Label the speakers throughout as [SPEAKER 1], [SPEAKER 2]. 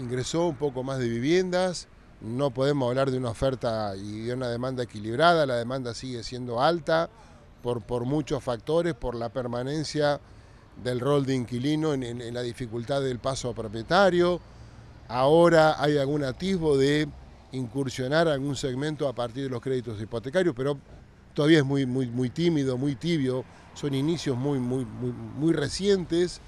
[SPEAKER 1] ingresó un poco más de viviendas, no podemos hablar de una oferta y de una demanda equilibrada, la demanda sigue siendo alta por, por muchos factores, por la permanencia del rol de inquilino en, la dificultad del paso a propietario, ahora hay algún atisbo de incursionar algún segmento a partir de los créditos hipotecarios, pero todavía es muy, muy, muy tímido, muy tibio, son inicios muy, muy, muy recientes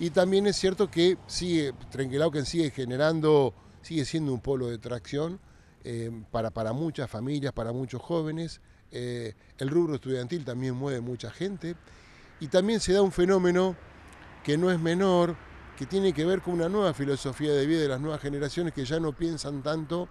[SPEAKER 1] y también es cierto que sigue, Trenquelauquen sigue generando, sigue siendo un polo de tracción eh, para, para muchas familias, para muchos jóvenes. Eh, el rubro estudiantil también mueve mucha gente. Y también se da un fenómeno que no es menor, que tiene que ver con una nueva filosofía de vida de las nuevas generaciones que ya no piensan tanto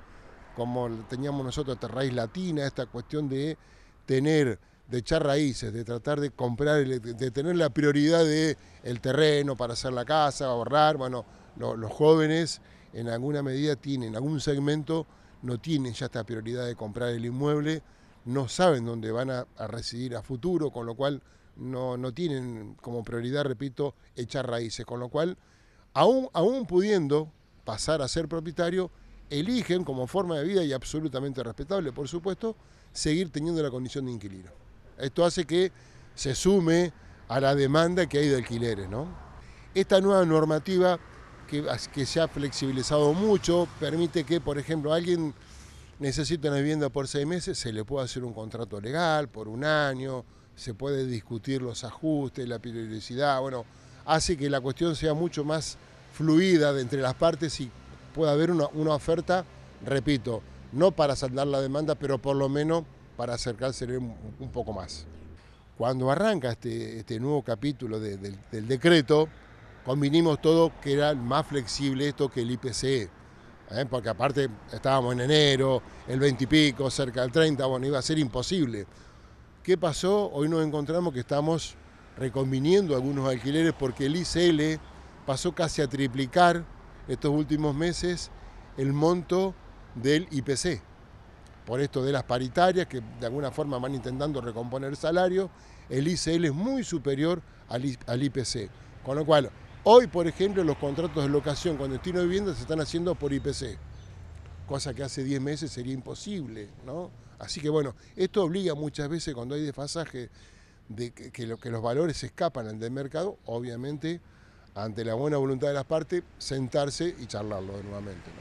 [SPEAKER 1] como teníamos nosotros a raíz latina, esta cuestión de tener de echar raíces, de tratar de comprar, de tener la prioridad del terreno para hacer la casa, ahorrar. Bueno, los jóvenes en alguna medida tienen, algún segmento no tienen ya esta prioridad de comprar el inmueble, no saben dónde van a, residir a futuro, con lo cual no, no, tienen como prioridad, repito, echar raíces, con lo cual, aún, aún pudiendo pasar a ser propietario, eligen como forma de vida y absolutamente respetable, por supuesto, seguir teniendo la condición de inquilino. Esto hace que se sume a la demanda que hay de alquileres. ¿no? Esta nueva normativa que, que se ha flexibilizado mucho permite que, por ejemplo, alguien necesita una vivienda por seis meses, se le pueda hacer un contrato legal por un año, se puede discutir los ajustes, la periodicidad, bueno, hace que la cuestión sea mucho más fluida de entre las partes y pueda haber una, una oferta, repito, no para saldar la demanda, pero por lo menos para acercarse un, poco más. Cuando arranca este, este nuevo capítulo del, decreto, convinimos todo que era más flexible esto que el IPC, e, ¿eh? porque aparte estábamos en enero, el 20 y pico, cerca del 30, bueno, iba a ser imposible. ¿Qué pasó? Hoy nos encontramos que estamos reconviniendo algunos alquileres porque el ICL pasó casi a triplicar estos últimos meses el monto del IPC. E por esto de las paritarias, que de alguna forma van intentando recomponer el salario, el ICL es muy superior al, IPC. Con lo cual, hoy, por ejemplo, los contratos de locación con destino de vivienda se están haciendo por IPC, cosa que hace 10 meses sería imposible, ¿no? Así que bueno, esto obliga muchas veces cuando hay desfasaje de que, los valores se escapan del mercado, obviamente, ante la buena voluntad de las partes, sentarse y charlarlo nuevamente.